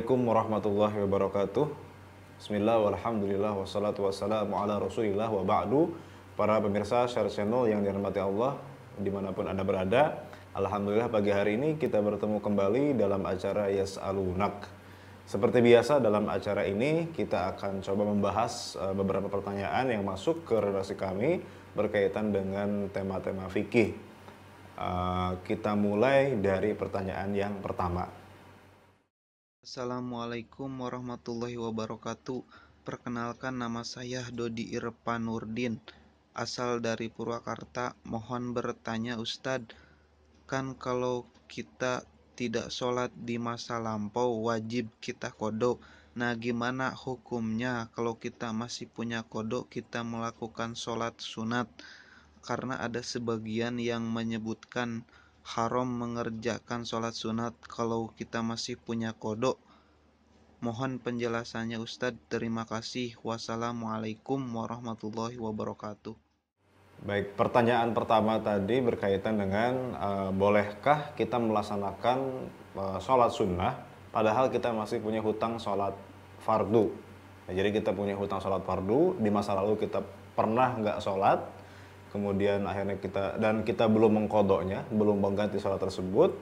Assalamualaikum warahmatullahi wabarakatuh Bismillah walhamdulillah wassalatu wassalamu ala rasulillah wa ba'du Para pemirsa Share Channel yang dirahmati Allah dimanapun Anda berada Alhamdulillah pagi hari ini kita bertemu kembali dalam acara Yas'alunak Seperti biasa dalam acara ini kita akan coba membahas eh, beberapa pertanyaan yang masuk ke relasi kami berkaitan dengan tema-tema fikih eh, kita mulai dari pertanyaan yang pertama. Assalamualaikum warahmatullahi wabarakatuh. Perkenalkan nama saya Dodi Irfan Nurdin, asal dari Purwakarta. Mohon bertanya Ustadz, kan kalau kita tidak sholat di masa lampau wajib kita kodok. Nah gimana hukumnya kalau kita masih punya kodok kita melakukan sholat sunat? Karena ada sebagian yang menyebutkan haram mengerjakan sholat sunat kalau kita masih punya kodok? Mohon penjelasannya Ustadz. Terima kasih. Wassalamualaikum warahmatullahi wabarakatuh. Baik, pertanyaan pertama tadi berkaitan dengan uh, bolehkah kita melaksanakan uh, sholat sunnah padahal kita masih punya hutang sholat fardu. Nah, jadi kita punya hutang sholat fardu, di masa lalu kita pernah nggak sholat, kemudian akhirnya kita dan kita belum mengkodoknya, belum mengganti sholat tersebut.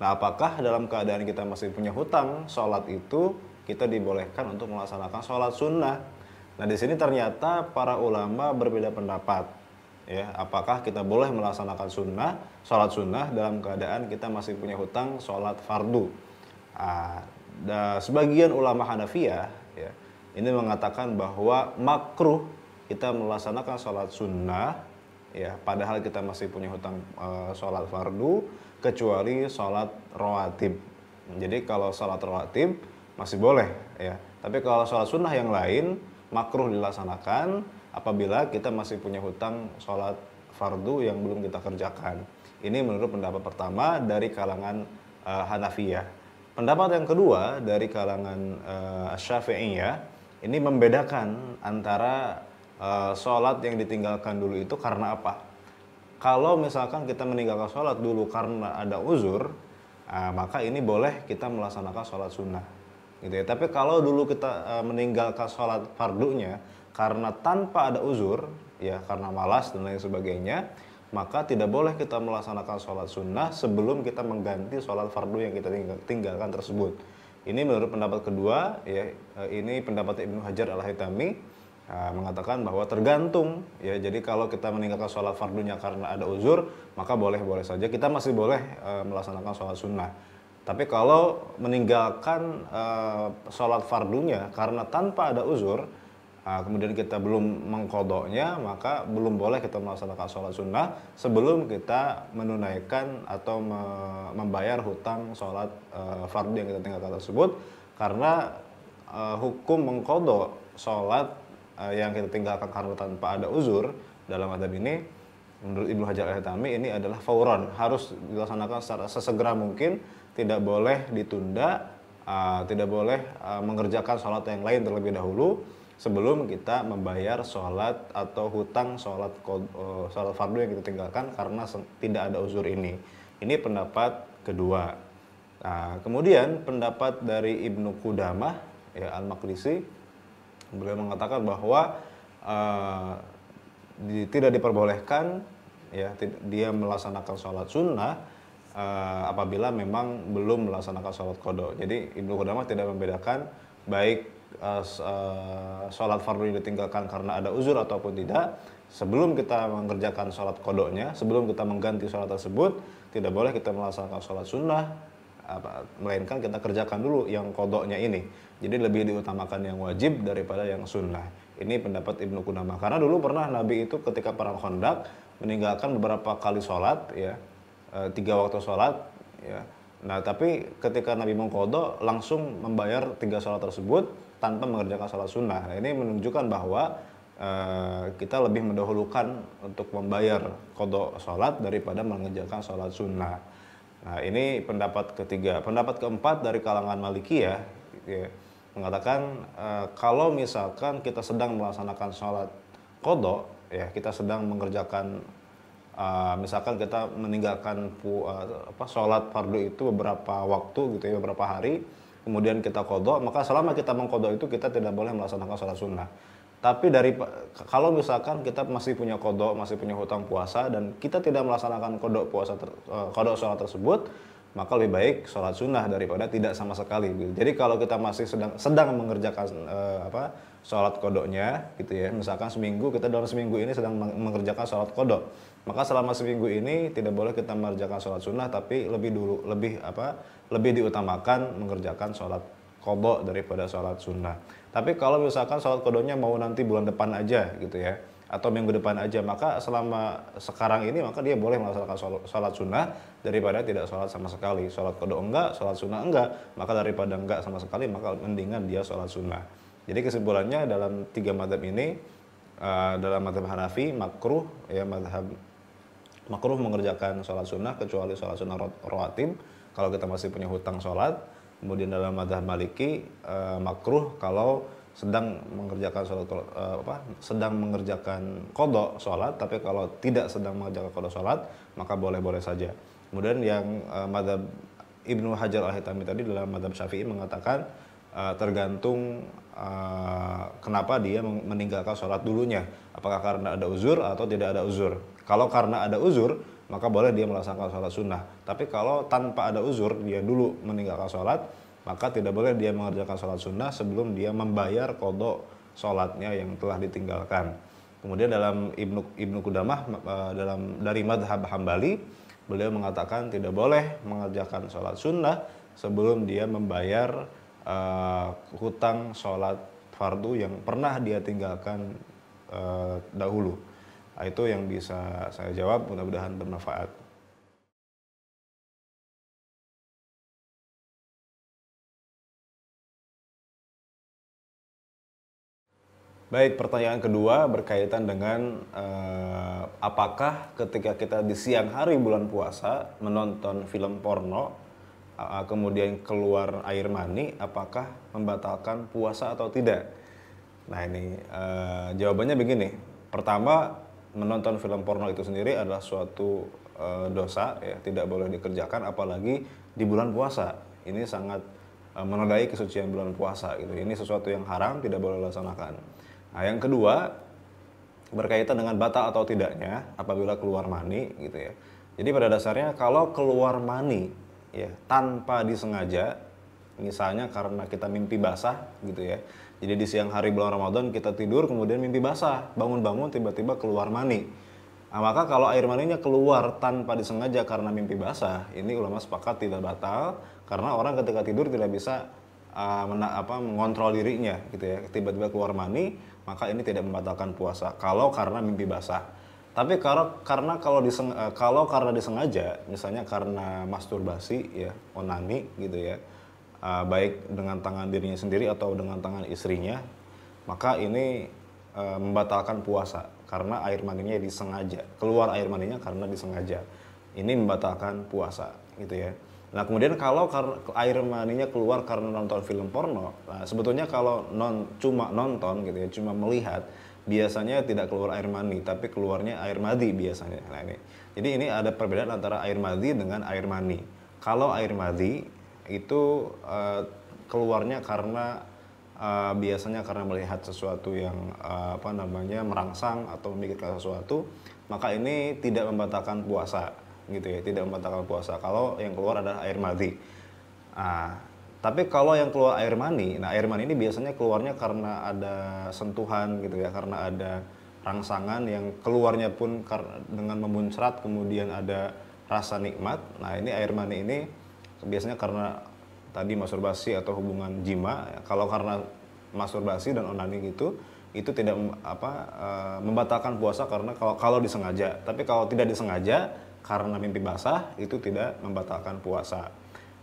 Nah, apakah dalam keadaan kita masih punya hutang sholat itu kita dibolehkan untuk melaksanakan sholat sunnah? Nah, di sini ternyata para ulama berbeda pendapat. Ya, apakah kita boleh melaksanakan sunnah, sholat sunnah dalam keadaan kita masih punya hutang sholat fardu? Nah, sebagian ulama Hanafiyah ya, ini mengatakan bahwa makruh kita melaksanakan sholat sunnah ya padahal kita masih punya hutang uh, sholat fardu kecuali sholat rawatib jadi kalau sholat rawatib masih boleh ya tapi kalau sholat sunnah yang lain makruh dilaksanakan apabila kita masih punya hutang sholat fardu yang belum kita kerjakan ini menurut pendapat pertama dari kalangan uh, Hanafiyah pendapat yang kedua dari kalangan uh, Syafi'iyah ini membedakan antara Eh, sholat yang ditinggalkan dulu itu karena apa? Kalau misalkan kita meninggalkan sholat dulu karena ada uzur, uh, maka ini boleh kita melaksanakan sholat sunnah. Gitu ya. Tapi kalau dulu kita uh, meninggalkan sholat fardunya karena tanpa ada uzur, ya karena malas dan lain sebagainya, maka tidak boleh kita melaksanakan sholat sunnah sebelum kita mengganti sholat fardu yang kita tinggalkan tersebut. Ini menurut pendapat kedua, ya ini pendapat Ibnu Hajar al Haytami Ah, mengatakan bahwa tergantung ya jadi kalau kita meninggalkan sholat fardunya karena ada uzur maka boleh boleh saja kita masih boleh e, melaksanakan sholat sunnah tapi kalau meninggalkan e, sholat fardunya karena tanpa ada uzur ah, kemudian kita belum mengkodoknya maka belum boleh kita melaksanakan sholat sunnah sebelum kita menunaikan atau me membayar hutang sholat fardh eh, fardu yang kita tinggalkan tersebut karena e, hukum mengkodok sholat uh, yang kita tinggalkan karena tanpa ada uzur dalam adab ini menurut Ibnu Hajar al Haytami ini adalah fauron harus dilaksanakan secara sesegera mungkin tidak boleh ditunda uh, tidak boleh uh, mengerjakan sholat yang lain terlebih dahulu sebelum kita membayar sholat atau hutang sholat uh, sholat fardu yang kita tinggalkan karena tidak ada uzur ini ini pendapat kedua nah, kemudian pendapat dari Ibnu Qudamah ya Al-Maqdisi Beliau mengatakan bahwa uh, di, tidak diperbolehkan ya dia melaksanakan sholat sunnah uh, apabila memang belum melaksanakan sholat kodo. Jadi Ibnu Qudamah tidak membedakan baik uh, sholat fardu yang ditinggalkan karena ada uzur ataupun tidak. Sebelum kita mengerjakan sholat kodoknya, sebelum kita mengganti sholat tersebut, tidak boleh kita melaksanakan sholat sunnah apa, melainkan kita kerjakan dulu yang kodoknya ini. Jadi lebih diutamakan yang wajib daripada yang sunnah. Ini pendapat Ibnu Qudamah. Karena dulu pernah Nabi itu ketika perang Khandaq meninggalkan beberapa kali sholat, ya e, tiga waktu sholat, ya. Nah tapi ketika Nabi mengkodok langsung membayar tiga sholat tersebut tanpa mengerjakan sholat sunnah. Nah, ini menunjukkan bahwa e, kita lebih mendahulukan untuk membayar kodok sholat daripada mengerjakan sholat sunnah. Nah, ini pendapat ketiga. Pendapat keempat dari kalangan Malikiyah ya, mengatakan e, kalau misalkan kita sedang melaksanakan sholat kodok, ya kita sedang mengerjakan e, misalkan kita meninggalkan pu, e, apa, sholat fardu itu beberapa waktu gitu ya beberapa hari kemudian kita kodok maka selama kita mengkodok itu kita tidak boleh melaksanakan sholat sunnah tapi dari kalau misalkan kita masih punya kodok, masih punya hutang puasa dan kita tidak melaksanakan kodok puasa ter, eh, kodok sholat tersebut, maka lebih baik sholat sunnah daripada tidak sama sekali. Gitu. Jadi kalau kita masih sedang sedang mengerjakan eh, apa sholat kodoknya, gitu ya, misalkan seminggu kita dalam seminggu ini sedang mengerjakan sholat kodok, maka selama seminggu ini tidak boleh kita mengerjakan sholat sunnah, tapi lebih dulu lebih apa lebih diutamakan mengerjakan sholat kodok daripada sholat sunnah. Tapi kalau misalkan sholat kodoknya mau nanti bulan depan aja gitu ya, atau minggu depan aja, maka selama sekarang ini maka dia boleh melaksanakan sholat sunnah daripada tidak sholat sama sekali. Sholat kodok enggak, sholat sunnah enggak, maka daripada enggak sama sekali maka mendingan dia sholat sunnah. Jadi kesimpulannya dalam tiga madhab ini, eh, dalam madhab Hanafi makruh ya madhab makruh mengerjakan sholat sunnah kecuali sholat sunnah rawatib kalau kita masih punya hutang sholat Kemudian dalam madhab Maliki uh, makruh kalau sedang mengerjakan sholat uh, apa sedang mengerjakan kodok sholat tapi kalau tidak sedang mengerjakan kodok sholat maka boleh-boleh saja kemudian yang uh, madhab Ibnu Hajar al Hitami tadi dalam madhab Syafi'i mengatakan uh, tergantung uh, kenapa dia meninggalkan sholat dulunya apakah karena ada uzur atau tidak ada uzur kalau karena ada uzur maka boleh dia melaksanakan sholat sunnah. Tapi kalau tanpa ada uzur, dia dulu meninggalkan sholat, maka tidak boleh dia mengerjakan sholat sunnah sebelum dia membayar kodok sholatnya yang telah ditinggalkan. Kemudian dalam Ibnu, Ibnu Kudamah, eh, dalam, dari Madhab Hambali, beliau mengatakan tidak boleh mengerjakan sholat sunnah sebelum dia membayar uh, hutang sholat fardu yang pernah dia tinggalkan uh, dahulu. Nah, itu yang bisa saya jawab, mudah-mudahan bermanfaat. Baik, pertanyaan kedua berkaitan dengan eh, apakah ketika kita di siang hari bulan puasa menonton film porno, eh, kemudian keluar air mani, apakah membatalkan puasa atau tidak? Nah ini eh, jawabannya begini. Pertama, menonton film porno itu sendiri adalah suatu uh, dosa ya tidak boleh dikerjakan apalagi di bulan puasa ini sangat uh, menodai kesucian bulan puasa gitu ini sesuatu yang haram tidak boleh dilaksanakan nah yang kedua berkaitan dengan batal atau tidaknya apabila keluar mani gitu ya jadi pada dasarnya kalau keluar mani ya tanpa disengaja misalnya karena kita mimpi basah gitu ya jadi di siang hari bulan Ramadan kita tidur kemudian mimpi basah, bangun-bangun tiba-tiba keluar mani. Nah, maka kalau air maninya keluar tanpa disengaja karena mimpi basah, ini ulama sepakat tidak batal karena orang ketika tidur tidak bisa uh, mena, apa mengontrol dirinya gitu ya. Tiba-tiba keluar mani, maka ini tidak membatalkan puasa kalau karena mimpi basah. Tapi kalau karena kalau diseng, eh, kalau karena disengaja, misalnya karena masturbasi ya, onani gitu ya uh, baik dengan tangan dirinya sendiri atau dengan tangan istrinya, maka ini uh, membatalkan puasa karena air maninya disengaja keluar air maninya karena disengaja. Ini membatalkan puasa gitu ya. Nah kemudian kalau air maninya keluar karena nonton film porno, nah, sebetulnya kalau non cuma nonton gitu ya, cuma melihat biasanya tidak keluar air mani, tapi keluarnya air madi biasanya. Nah ini, jadi ini ada perbedaan antara air madi dengan air mani. Kalau air madi itu uh, keluarnya karena uh, biasanya karena melihat sesuatu yang uh, apa namanya merangsang atau memikirkan sesuatu, maka ini tidak membatalkan puasa gitu ya, tidak membatalkan puasa. Kalau yang keluar adalah air mati Nah, tapi kalau yang keluar air mani, nah air mani ini biasanya keluarnya karena ada sentuhan gitu ya, karena ada rangsangan yang keluarnya pun dengan memuncrat kemudian ada rasa nikmat. Nah, ini air mani ini biasanya karena tadi masturbasi atau hubungan jima ya, kalau karena masturbasi dan onani gitu itu tidak apa eh, membatalkan puasa karena kalau kalau disengaja tapi kalau tidak disengaja karena mimpi basah itu tidak membatalkan puasa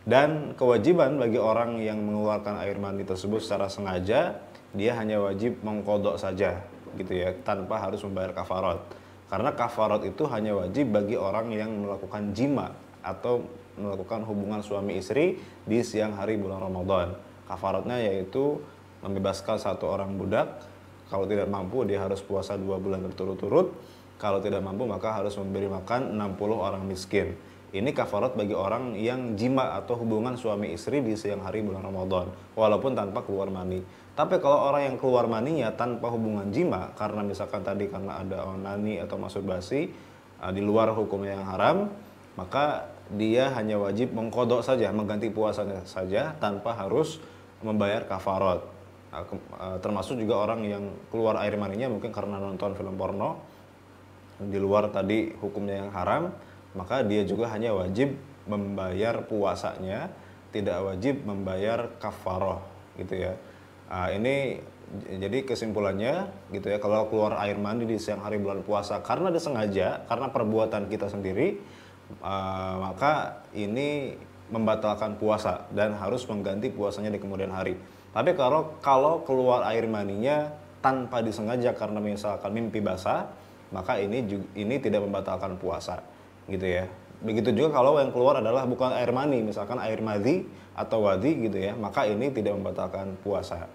dan kewajiban bagi orang yang mengeluarkan air mani tersebut secara sengaja dia hanya wajib mengkodok saja gitu ya tanpa harus membayar kafarot karena kafarot itu hanya wajib bagi orang yang melakukan jima atau melakukan hubungan suami istri di siang hari bulan Ramadan. Kafaratnya yaitu membebaskan satu orang budak. Kalau tidak mampu dia harus puasa dua bulan berturut-turut. Kalau tidak mampu maka harus memberi makan 60 orang miskin. Ini kafarat bagi orang yang jima atau hubungan suami istri di siang hari bulan Ramadan, walaupun tanpa keluar mani. Tapi kalau orang yang keluar maninya tanpa hubungan jima, karena misalkan tadi karena ada onani atau masturbasi, eh, di luar hukum yang haram, maka dia hanya wajib mengkodok saja, mengganti puasanya saja tanpa harus membayar kafarot. Nah, eh, termasuk juga orang yang keluar air maninya mungkin karena nonton film porno di luar tadi hukumnya yang haram, maka dia juga hanya wajib membayar puasanya, tidak wajib membayar kafaroh gitu ya. Ah, ini jadi kesimpulannya gitu ya kalau keluar air mandi di siang hari bulan puasa karena disengaja karena perbuatan kita sendiri uh, maka ini membatalkan puasa dan harus mengganti puasanya di kemudian hari. Tapi kalau kalau keluar air maninya tanpa disengaja karena misalkan mimpi basah, maka ini ini tidak membatalkan puasa, gitu ya. Begitu juga kalau yang keluar adalah bukan air mani, misalkan air madhi atau wadi gitu ya, maka ini tidak membatalkan puasa.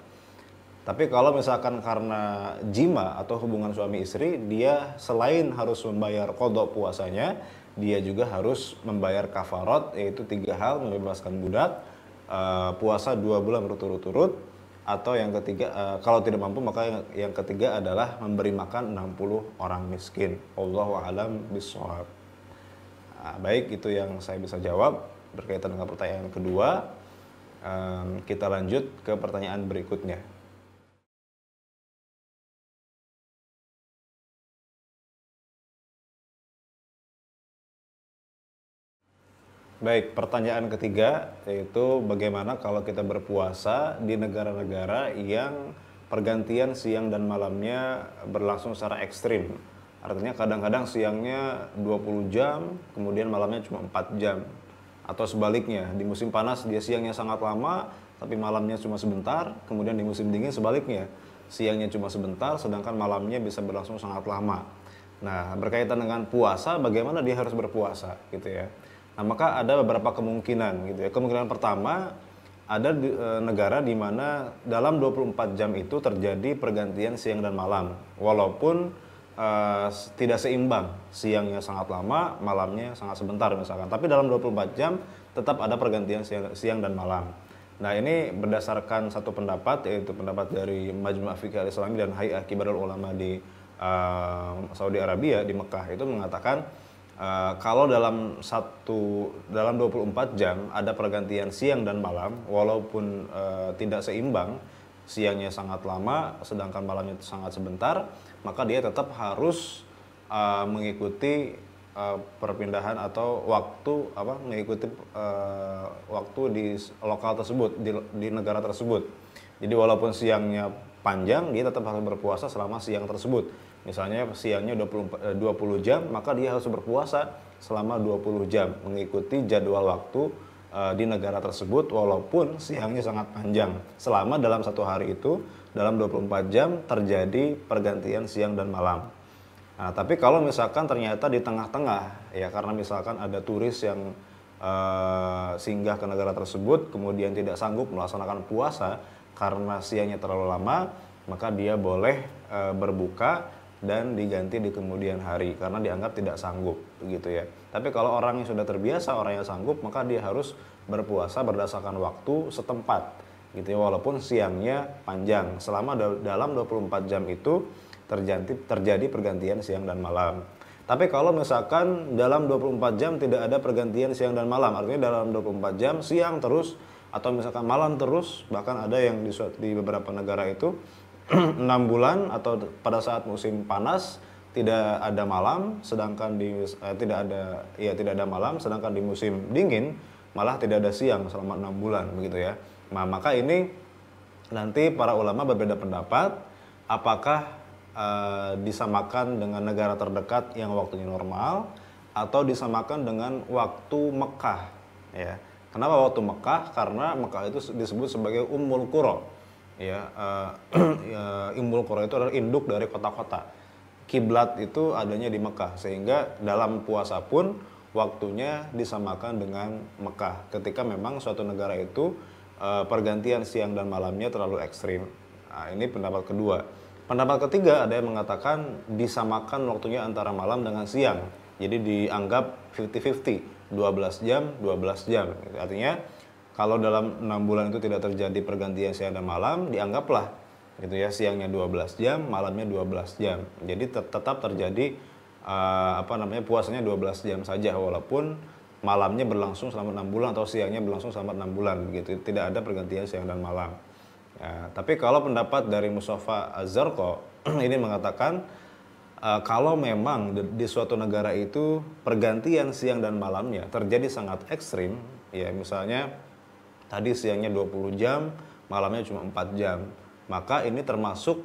Tapi kalau misalkan karena jima atau hubungan suami istri, dia selain harus membayar kodok puasanya, dia juga harus membayar kafarot, yaitu tiga hal, membebaskan budak, eh, puasa dua bulan berturut-turut, atau yang ketiga, eh, kalau tidak mampu maka yang, ketiga adalah memberi makan 60 orang miskin. Allahu alam bisawab. Ah, baik, itu yang saya bisa jawab berkaitan dengan pertanyaan kedua. kita lanjut ke pertanyaan berikutnya. Baik, pertanyaan ketiga yaitu bagaimana kalau kita berpuasa di negara-negara yang pergantian siang dan malamnya berlangsung secara ekstrim. Artinya kadang-kadang siangnya 20 jam, kemudian malamnya cuma 4 jam. Atau sebaliknya, di musim panas dia siangnya sangat lama, tapi malamnya cuma sebentar, kemudian di musim dingin sebaliknya. Siangnya cuma sebentar, sedangkan malamnya bisa berlangsung sangat lama. Nah, berkaitan dengan puasa, bagaimana dia harus berpuasa gitu ya. Nah, maka ada beberapa kemungkinan gitu ya. Kemungkinan pertama ada di, e, negara di mana dalam 24 jam itu terjadi pergantian siang dan malam. Walaupun e, tidak seimbang, siangnya sangat lama, malamnya sangat sebentar misalkan. Tapi dalam 24 jam tetap ada pergantian siang, siang dan malam. Nah, ini berdasarkan satu pendapat yaitu pendapat dari Majma' Fiqh Al-Islami dan Hay'ah Kibarul Ulama di e, Saudi Arabia di Mekah itu mengatakan Eh, kalau dalam satu dalam 24 jam ada pergantian siang dan malam, walaupun uh, tidak seimbang, siangnya sangat lama, sedangkan malamnya sangat sebentar, maka dia tetap harus uh, mengikuti uh, perpindahan atau waktu apa mengikuti uh, waktu di lokal tersebut di, di negara tersebut. Jadi walaupun siangnya panjang, dia tetap harus berpuasa selama siang tersebut Misalnya siangnya 20, 20 eh, jam, maka dia harus berpuasa selama 20 jam mengikuti jadwal waktu eh, di negara tersebut walaupun siangnya sangat panjang. Selama dalam satu hari itu dalam 24 jam terjadi pergantian siang dan malam. Nah, tapi kalau misalkan ternyata di tengah-tengah ya karena misalkan ada turis yang uh, singgah ke negara tersebut kemudian tidak sanggup melaksanakan puasa karena siangnya terlalu lama, maka dia boleh e, berbuka dan diganti di kemudian hari karena dianggap tidak sanggup begitu ya. Tapi kalau orang yang sudah terbiasa, orang yang sanggup, maka dia harus berpuasa berdasarkan waktu setempat gitu ya walaupun siangnya panjang selama dalam 24 jam itu terjadi terjadi pergantian siang dan malam. Tapi kalau misalkan dalam 24 jam tidak ada pergantian siang dan malam, artinya dalam 24 jam siang terus atau misalkan malam terus, bahkan ada yang di, di beberapa negara itu enam bulan atau pada saat musim panas tidak ada malam sedangkan di eh, tidak ada ya tidak ada malam sedangkan di musim dingin malah tidak ada siang selama enam bulan begitu ya nah maka ini nanti para ulama berbeda pendapat apakah eh, disamakan dengan negara terdekat yang waktunya normal atau disamakan dengan waktu Mekah ya kenapa waktu Mekah karena Mekah itu disebut sebagai Ummul Qura ya uh, Ummul Qura itu adalah induk dari kota-kota kiblat itu adanya di Mekah sehingga dalam puasa pun waktunya disamakan dengan Mekah ketika memang suatu negara itu uh, pergantian siang dan malamnya terlalu ekstrim nah, ini pendapat kedua pendapat ketiga ada yang mengatakan disamakan waktunya antara malam dengan siang jadi dianggap 50-50 12 jam 12 jam artinya kalau dalam enam bulan itu tidak terjadi pergantian siang dan malam, dianggaplah gitu ya siangnya 12 jam, malamnya 12 jam. Jadi te tetap terjadi uh, apa namanya puasanya 12 jam saja walaupun malamnya berlangsung selama enam bulan atau siangnya berlangsung selama enam bulan begitu. Tidak ada pergantian siang dan malam. Ya, tapi kalau pendapat dari Mustafa kok ini mengatakan uh, kalau memang di, di suatu negara itu pergantian siang dan malamnya terjadi sangat ekstrim, ya misalnya Tadi siangnya 20 jam, malamnya cuma 4 jam. Maka ini termasuk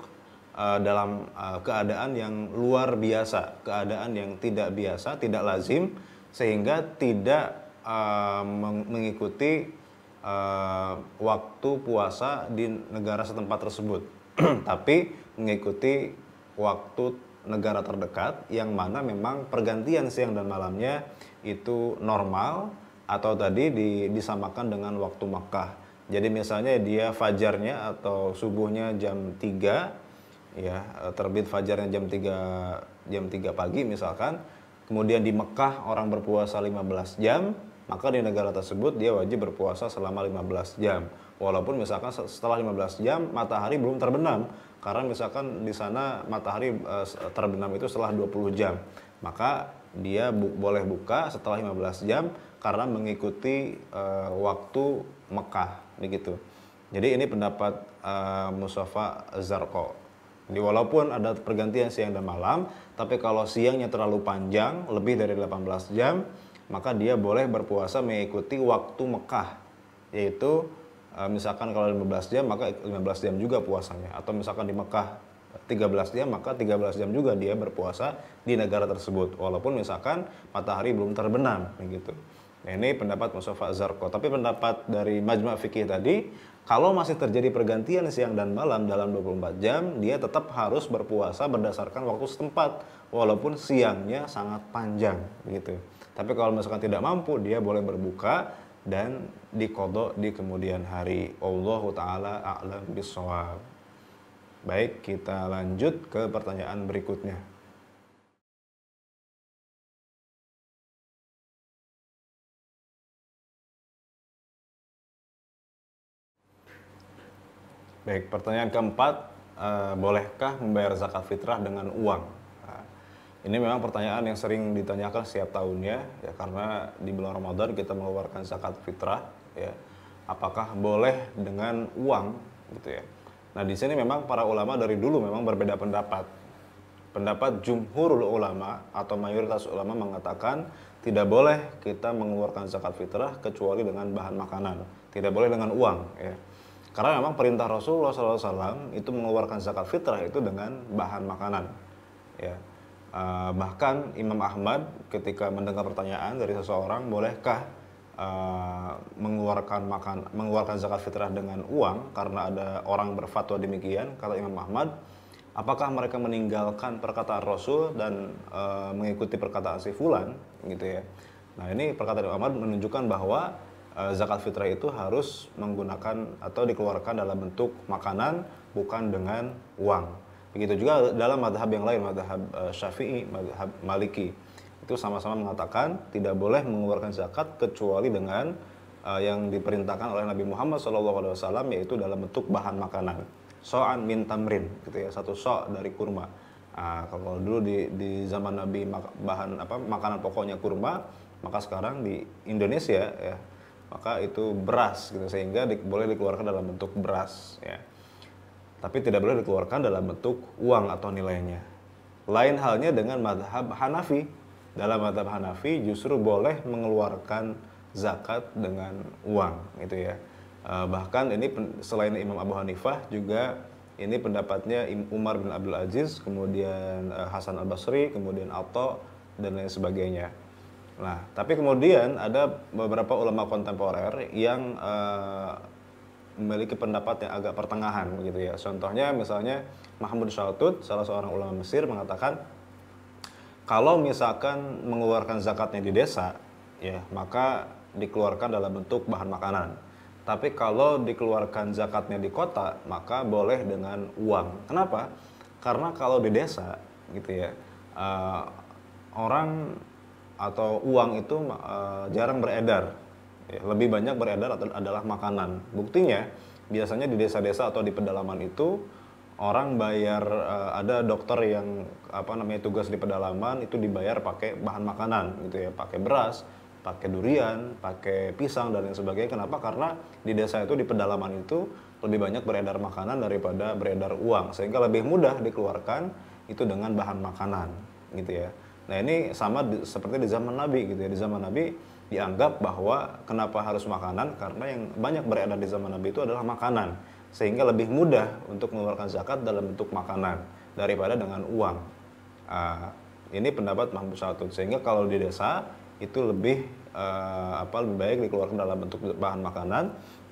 uh, dalam uh, keadaan yang luar biasa, keadaan yang tidak biasa, tidak lazim, sehingga tidak uh, mengikuti uh, waktu puasa di negara setempat tersebut, tapi mengikuti waktu negara terdekat yang mana memang pergantian siang dan malamnya itu normal atau tadi di, disamakan dengan waktu Mekah. Jadi misalnya dia fajarnya atau subuhnya jam 3 ya, terbit fajarnya jam 3 jam 3 pagi misalkan, kemudian di Mekah orang berpuasa 15 jam, maka di negara tersebut dia wajib berpuasa selama 15 jam. Walaupun misalkan setelah 15 jam matahari belum terbenam karena misalkan di sana matahari eh, terbenam itu setelah 20 jam. Maka dia bu boleh buka setelah 15 jam karena mengikuti uh, waktu Mekah begitu. Jadi ini pendapat uh, Mustafa Zarko. Jadi walaupun ada pergantian siang dan malam, tapi kalau siangnya terlalu panjang, lebih dari 18 jam, maka dia boleh berpuasa mengikuti waktu Mekah, yaitu uh, misalkan kalau 15 jam maka 15 jam juga puasanya atau misalkan di Mekah 13 jam maka 13 jam juga dia berpuasa di negara tersebut walaupun misalkan matahari belum terbenam begitu ini pendapat Mustafa Zarko. Tapi pendapat dari Majma Fikih tadi, kalau masih terjadi pergantian siang dan malam dalam 24 jam, dia tetap harus berpuasa berdasarkan waktu setempat, walaupun siangnya sangat panjang, begitu. Tapi kalau misalkan tidak mampu, dia boleh berbuka dan dikodok di kemudian hari. Allah Ta'ala a'lam bisawab. Baik, kita lanjut ke pertanyaan berikutnya. Baik, pertanyaan keempat, uh, bolehkah membayar zakat fitrah dengan uang? Nah, ini memang pertanyaan yang sering ditanyakan setiap tahunnya, ya karena di bulan Ramadan kita mengeluarkan zakat fitrah, ya. Apakah boleh dengan uang, gitu ya? Nah, di sini memang para ulama dari dulu memang berbeda pendapat. Pendapat jumhur ulama atau mayoritas ulama mengatakan tidak boleh kita mengeluarkan zakat fitrah kecuali dengan bahan makanan, tidak boleh dengan uang, ya karena memang perintah Rasulullah SAW itu mengeluarkan zakat fitrah itu dengan bahan makanan. Ya. Eh, bahkan Imam Ahmad ketika mendengar pertanyaan dari seseorang, bolehkah eh, mengeluarkan makan mengeluarkan zakat fitrah dengan uang karena ada orang berfatwa demikian? Kata Imam Ahmad, apakah mereka meninggalkan perkataan Rasul dan uh, mengikuti perkataan si Fulan, gitu ya? Nah ini perkataan Imam Ahmad menunjukkan bahwa Eh, zakat fitrah itu harus menggunakan atau dikeluarkan dalam bentuk makanan bukan dengan uang. Begitu juga dalam madhab yang lain, madhab eh, syafi'i, madhab maliki. Itu sama-sama mengatakan tidak boleh mengeluarkan zakat kecuali dengan uh, yang diperintahkan oleh Nabi Muhammad SAW yaitu dalam bentuk bahan makanan. So'an min tamrin, gitu ya, satu so' dari kurma. Nah, kalau dulu di, di zaman Nabi bahan apa makanan pokoknya kurma, maka sekarang di Indonesia ya maka itu beras gitu sehingga di, boleh dikeluarkan dalam bentuk beras ya tapi tidak boleh dikeluarkan dalam bentuk uang atau nilainya lain halnya dengan madhab Hanafi dalam madhab Hanafi justru boleh mengeluarkan zakat dengan uang gitu ya e, bahkan ini selain Imam Abu Hanifah juga ini pendapatnya Umar bin Abdul Aziz kemudian e, Hasan Al Basri kemudian Atta dan lain sebagainya Nah, tapi kemudian ada beberapa ulama kontemporer yang uh, memiliki pendapat yang agak pertengahan begitu ya. Contohnya misalnya Mahmud Shaltut, salah seorang ulama Mesir mengatakan kalau misalkan mengeluarkan zakatnya di desa, ya maka dikeluarkan dalam bentuk bahan makanan. Tapi kalau dikeluarkan zakatnya di kota, maka boleh dengan uang. Kenapa? Karena kalau di desa, gitu ya, uh, orang atau uang itu eh, jarang beredar. Ya, lebih banyak beredar adalah makanan. Buktinya biasanya di desa-desa atau di pedalaman itu orang bayar eh, ada dokter yang apa namanya tugas di pedalaman itu dibayar pakai bahan makanan gitu ya, pakai beras, pakai durian, pakai pisang dan lain sebagainya. Kenapa? Karena di desa itu di pedalaman itu lebih banyak beredar makanan daripada beredar uang sehingga lebih mudah dikeluarkan itu dengan bahan makanan gitu ya. Nah ini sama di, seperti di zaman Nabi gitu ya. Di zaman Nabi dianggap bahwa kenapa harus makanan karena yang banyak beredar di zaman Nabi itu adalah makanan sehingga lebih mudah untuk mengeluarkan zakat dalam bentuk makanan daripada dengan uang. Uh, ini pendapat Mahmud satu sehingga kalau di desa itu lebih uh, apa lebih baik dikeluarkan dalam bentuk bahan makanan.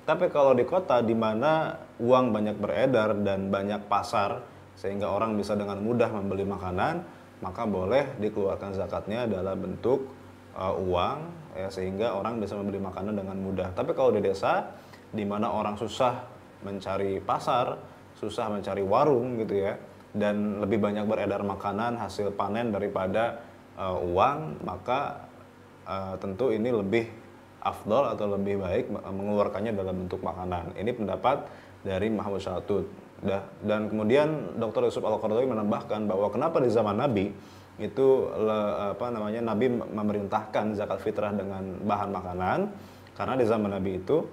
Tapi kalau di kota di mana uang banyak beredar dan banyak pasar sehingga orang bisa dengan mudah membeli makanan, maka boleh dikeluarkan zakatnya dalam bentuk uh, uang ya sehingga orang bisa membeli makanan dengan mudah. Tapi kalau di desa di mana orang susah mencari pasar, susah mencari warung gitu ya dan lebih banyak beredar makanan hasil panen daripada uh, uang, maka uh, tentu ini lebih afdol atau lebih baik mengeluarkannya dalam bentuk makanan. Ini pendapat dari Mahmud Syatut. Dan kemudian Dr. Yusuf Al-Qardawi menambahkan bahwa kenapa di zaman Nabi itu le, apa namanya Nabi memerintahkan zakat fitrah dengan bahan makanan karena di zaman Nabi itu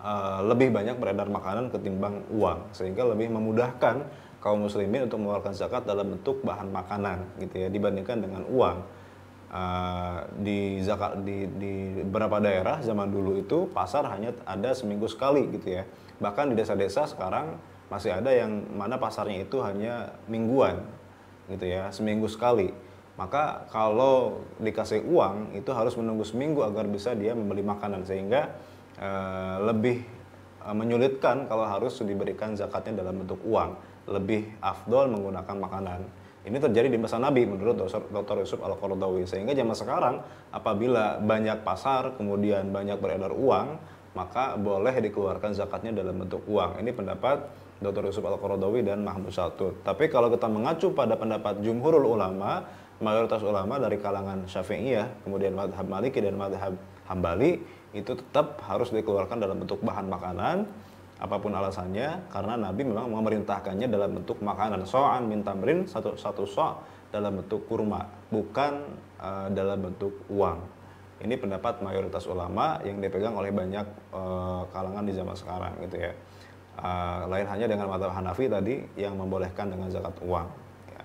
uh, lebih banyak beredar makanan ketimbang uang sehingga lebih memudahkan kaum muslimin untuk mengeluarkan zakat dalam bentuk bahan makanan gitu ya dibandingkan dengan uang uh, di zakat di, di beberapa daerah zaman dulu itu pasar hanya ada seminggu sekali gitu ya bahkan di desa-desa sekarang masih ada yang mana pasarnya itu hanya mingguan gitu ya seminggu sekali maka kalau dikasih uang itu harus menunggu seminggu agar bisa dia membeli makanan sehingga e, lebih e, menyulitkan kalau harus diberikan zakatnya dalam bentuk uang lebih afdol menggunakan makanan ini terjadi di masa Nabi menurut Dr. Yusuf al qaradawi sehingga zaman sekarang apabila banyak pasar kemudian banyak beredar uang maka boleh dikeluarkan zakatnya dalam bentuk uang. Ini pendapat Dr. Yusuf Al-Qaradawi dan Mahmud Saltut. Tapi kalau kita mengacu pada pendapat jumhurul ulama, mayoritas ulama dari kalangan Syafi'iyah, kemudian madhab Maliki dan madhab Hambali, itu tetap harus dikeluarkan dalam bentuk bahan makanan, apapun alasannya, karena Nabi memang memerintahkannya dalam bentuk makanan. So'an min tamrin, satu, satu so' dalam bentuk kurma, bukan uh, dalam bentuk uang. Ini pendapat mayoritas ulama yang dipegang oleh banyak uh, kalangan di zaman sekarang gitu ya. Uh, lain hanya dengan madhab Hanafi tadi yang membolehkan dengan zakat uang. Ya.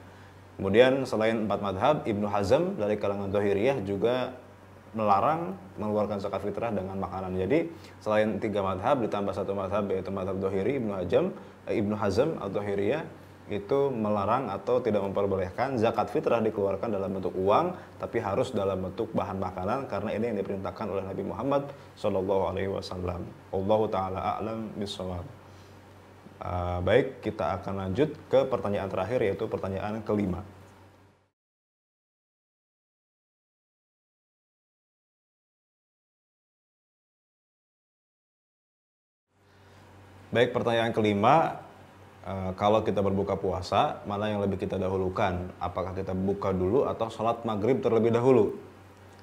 Kemudian selain empat madhab, Ibnu Hazm dari kalangan Zahiriyah juga melarang mengeluarkan zakat fitrah dengan makanan. Jadi selain tiga madhab ditambah satu madhab yaitu madhab Zahiri Ibnu Hazm, eh, Ibnu Hazm atau Zahiriyah itu melarang atau tidak memperbolehkan zakat fitrah dikeluarkan dalam bentuk uang tapi harus dalam bentuk bahan makanan karena ini yang diperintahkan oleh Nabi Muhammad Shallallahu Alaihi Wasallam. Allah taala a'lam bismillah. baik, kita akan lanjut ke pertanyaan terakhir yaitu pertanyaan kelima. Baik, pertanyaan kelima Eh, kalau kita berbuka puasa, mana yang lebih kita dahulukan? Apakah kita buka dulu atau sholat maghrib terlebih dahulu?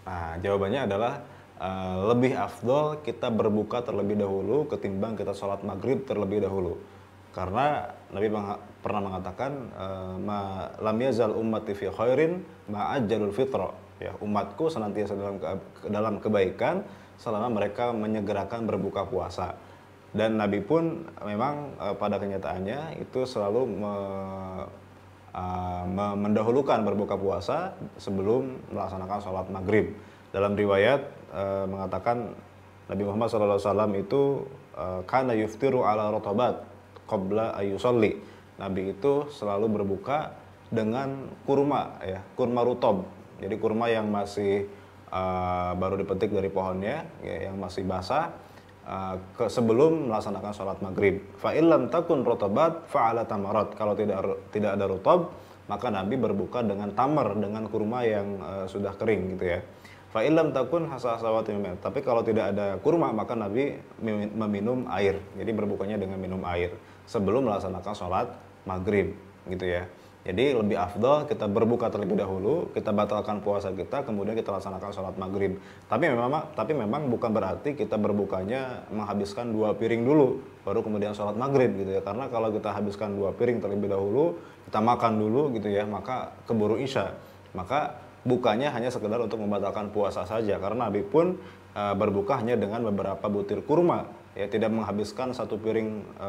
Nah, jawabannya adalah uh, lebih afdol kita berbuka terlebih dahulu ketimbang kita sholat maghrib terlebih dahulu. Karena Nabi pernah mengatakan, uh, ma lam yazal ummati fi khairin ma'ajjalul jalul Ya, umatku senantiasa dalam ke dalam kebaikan selama mereka menyegerakan berbuka puasa dan Nabi pun eh, memang uh, pada kenyataannya itu selalu me, uh, mendahulukan berbuka puasa sebelum melaksanakan sholat maghrib. Dalam riwayat uh, mengatakan Nabi Muhammad SAW itu uh, karena yuftiru ala rotobat qabla ayusolli. Nabi itu selalu berbuka dengan kurma ya, kurma rutob. Jadi kurma yang masih uh, baru dipetik dari pohonnya, ya, yang masih basah Ah, ke sebelum melaksanakan sholat maghrib. Fa'ilam takun rotobat fa'ala tamarat. Kalau tidak tidak ada rotob, maka Nabi berbuka dengan tamar dengan kurma yang uh, sudah kering gitu ya. Fa'ilam takun hasa Tapi kalau tidak ada kurma, maka Nabi meminum air. Jadi berbukanya dengan minum air sebelum melaksanakan sholat maghrib gitu ya. Jadi lebih afdol kita berbuka terlebih dahulu, kita batalkan puasa kita, kemudian kita laksanakan sholat maghrib. Tapi memang, tapi memang bukan berarti kita berbukanya menghabiskan dua piring dulu, baru kemudian sholat maghrib gitu ya. Karena kalau kita habiskan dua piring terlebih dahulu, kita makan dulu gitu ya, maka keburu isya. Maka bukanya hanya sekedar untuk membatalkan puasa saja, karena Nabi pun e, berbuka hanya dengan beberapa butir kurma, ya tidak menghabiskan satu piring e,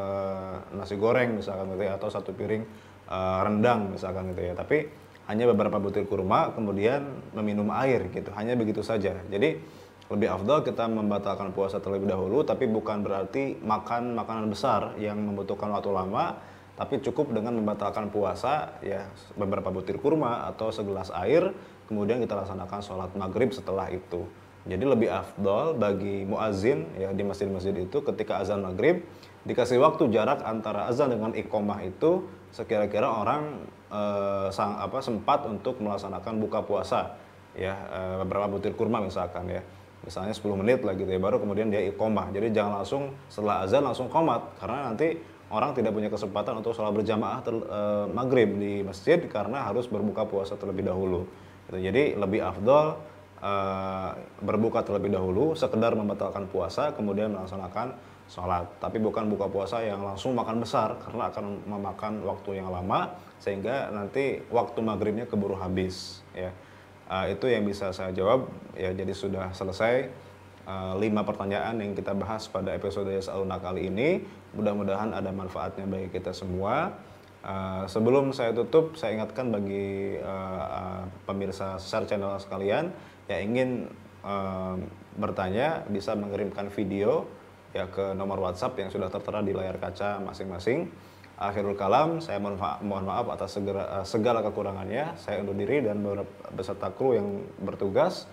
nasi goreng misalkan gitu ya, atau satu piring Eh, rendang misalkan gitu ya tapi hanya beberapa butir kurma kemudian meminum air gitu hanya begitu saja jadi lebih afdal kita membatalkan puasa terlebih dahulu tapi bukan berarti makan makanan besar yang membutuhkan waktu lama tapi cukup dengan membatalkan puasa ya beberapa butir kurma atau segelas air kemudian kita laksanakan sholat maghrib setelah itu jadi lebih afdol bagi muazin ya di masjid-masjid itu ketika azan maghrib dikasih waktu jarak antara azan dengan ikomah itu sekira-kira orang eh, sang, apa, sempat untuk melaksanakan buka puasa ya eh, beberapa butir kurma misalkan ya misalnya 10 menit lagi gitu ya baru kemudian dia ikomah jadi jangan langsung setelah azan langsung komat karena nanti orang tidak punya kesempatan untuk sholat berjamaah ter, eh, maghrib di masjid karena harus berbuka puasa terlebih dahulu gitu. jadi lebih afdol eh, berbuka terlebih dahulu sekedar membatalkan puasa kemudian melaksanakan sholat. Tapi bukan buka puasa yang langsung makan besar karena akan memakan waktu yang lama sehingga nanti waktu maghribnya keburu habis. Ya, uh, itu yang bisa saya jawab. Ya, jadi sudah selesai uh, lima pertanyaan yang kita bahas pada episode Saluna kali ini. Mudah-mudahan ada manfaatnya bagi kita semua. Uh, sebelum saya tutup, saya ingatkan bagi uh, uh, pemirsa share Channel sekalian yang ingin uh, bertanya bisa mengirimkan video ya ke nomor WhatsApp yang sudah tertera di layar kaca masing-masing. Akhirul kalam, saya mohon, maaf, mohon maaf atas segera, eh, segala kekurangannya. Saya undur diri dan beserta kru yang bertugas.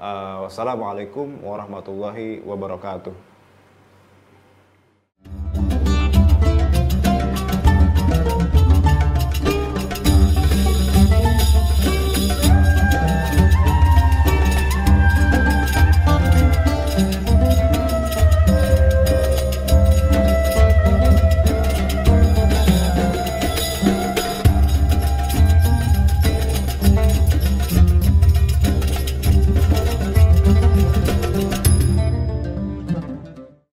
Uh, wassalamualaikum warahmatullahi wabarakatuh.